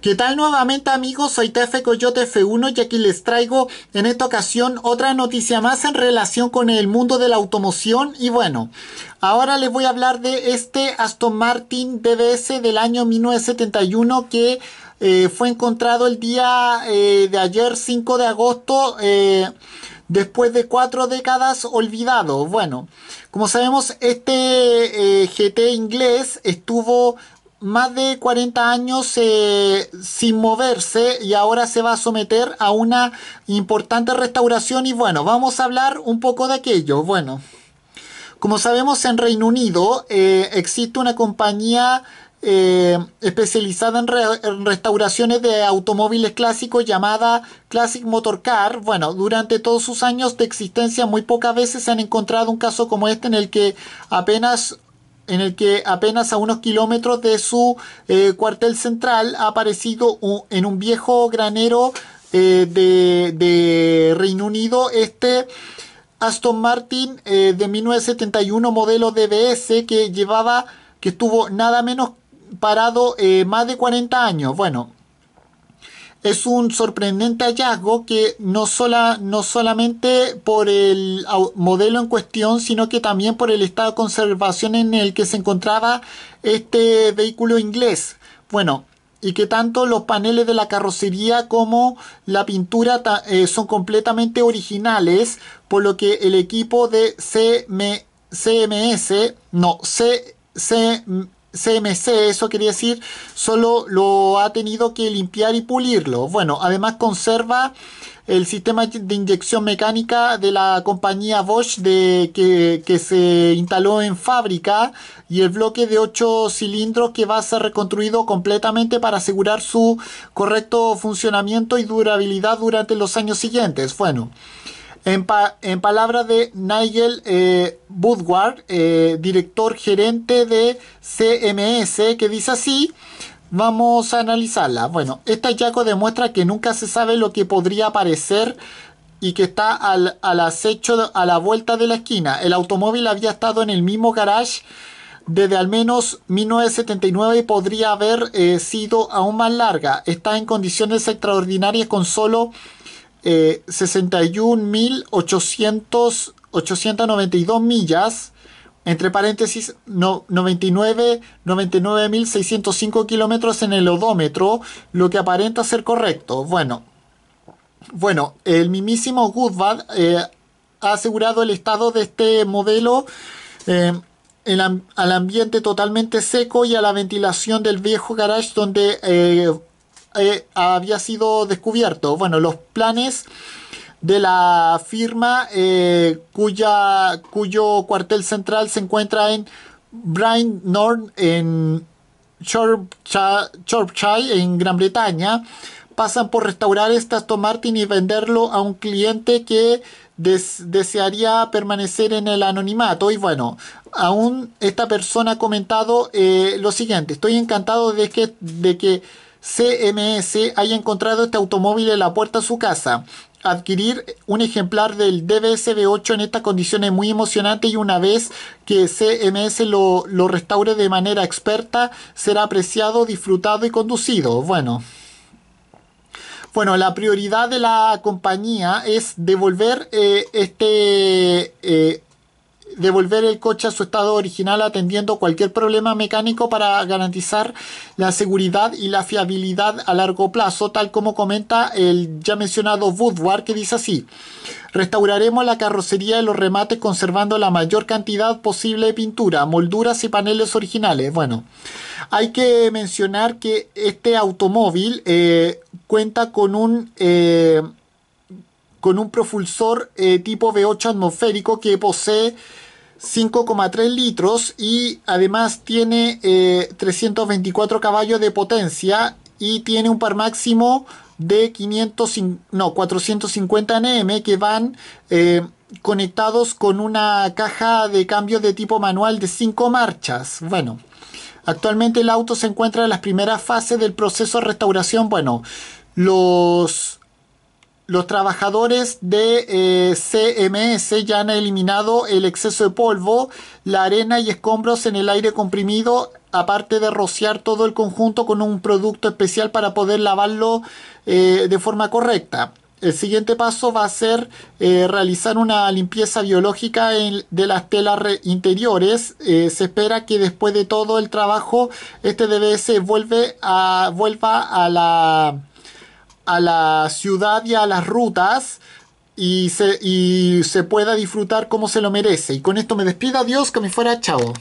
¿Qué tal nuevamente amigos? Soy Tefe Coyote F1 y aquí les traigo en esta ocasión otra noticia más en relación con el mundo de la automoción y bueno, ahora les voy a hablar de este Aston Martin DBS del año 1971 que eh, fue encontrado el día eh, de ayer 5 de agosto eh, después de cuatro décadas olvidado. Bueno, como sabemos este GT inglés estuvo más de 40 años eh, sin moverse y ahora se va a someter a una importante restauración y bueno, vamos a hablar un poco de aquello. Bueno, como sabemos en Reino Unido eh, existe una compañía eh, especializada en, en, restauraciones de automóviles clásicos llamada Classic Motor Car. Bueno, durante todos sus años de existencia muy pocas veces se han encontrado un caso como este en el que apenas en el que apenas a unos kilómetros de su eh, cuartel central ha aparecido en un viejo granero eh, de, Reino Unido este Aston Martin eh, de 1971 modelo DBS que llevaba que estuvo nada menos parado más de 40 años bueno es un sorprendente hallazgo que no, no solamente por el modelo en cuestión, sino que también por el estado de conservación en el que se encontraba este vehículo inglés. Bueno, y que tanto los paneles de la carrocería como la pintura eh, son completamente originales, por lo que el equipo de CMS, no, C, C CMC, eso quería decir, solo lo ha tenido que limpiar y pulirlo. Bueno, además conserva el sistema de inyección mecánica de la compañía Bosch de, que, que, se instaló en fábrica y el bloque de 8 cilindros que va a ser reconstruido completamente para asegurar su correcto funcionamiento y durabilidad durante los años siguientes. Bueno. En, palabras de Nigel eh, Woodward, eh, director gerente de CMS, que dice así, vamos a analizarla. Bueno, esta Yaco demuestra que nunca se sabe lo que podría aparecer y que está al, acecho a la vuelta de la esquina. El automóvil había estado en el mismo garage desde al menos 1979 y podría haber eh, sido aún más larga. Está en condiciones extraordinarias con solo 61.892 eh, millas, entre paréntesis no, 99.605 kilómetros en el odómetro, lo que aparenta ser correcto. Bueno, bueno el mismísimo Goodbad eh, ha asegurado el estado de este modelo. Eh, al ambiente totalmente seco y a la ventilación del viejo garage donde eh, había sido descubierto. Bueno, los planes de la firma eh, cuya, cuyo cuartel central se encuentra en Brian North en Chorpchai, en Gran Bretaña, pasan por restaurar este Aston Martin y venderlo a un cliente que desearía permanecer en el anonimato. Y bueno, aún esta persona ha comentado eh, lo siguiente, estoy encantado de que... De que CMS haya encontrado este automóvil en la puerta de su casa. Adquirir un ejemplar del DBSB8 en estas condiciones es muy emocionante y una vez que CMS lo, restaure de manera experta será apreciado, disfrutado y conducido. Bueno. Bueno, la prioridad de la compañía es devolver eh, este eh, devolver el coche a su estado original atendiendo cualquier problema mecánico para garantizar la seguridad y la fiabilidad a largo plazo, tal como comenta el ya mencionado Woodward, que dice así. Restauraremos la carrocería y los remates conservando la mayor cantidad posible de pintura, molduras y paneles originales. Bueno, hay que mencionar que este automóvil eh, cuenta con un... Eh, con un propulsor eh, tipo V8 atmosférico que posee 5,3 litros y además tiene 324 eh, caballos de potencia y tiene un par máximo de 500, no, 450 Nm que van eh, conectados con una caja de cambio de tipo manual de 5 marchas. Bueno, actualmente el auto se encuentra en las primeras fases del proceso de restauración. Bueno, los los trabajadores de eh, CMS ya han eliminado el exceso de polvo, la arena y escombros en el aire comprimido, aparte de rociar todo el conjunto con un producto especial para poder lavarlo eh, de forma correcta. El siguiente paso va a ser eh, realizar una limpieza biológica de las telas interiores. se espera que después de todo el trabajo, este DBS vuelve a, vuelva a la a la ciudad y a las rutas y se, pueda disfrutar como se lo merece. Y con esto me despido, adiós, que me fuera, chao.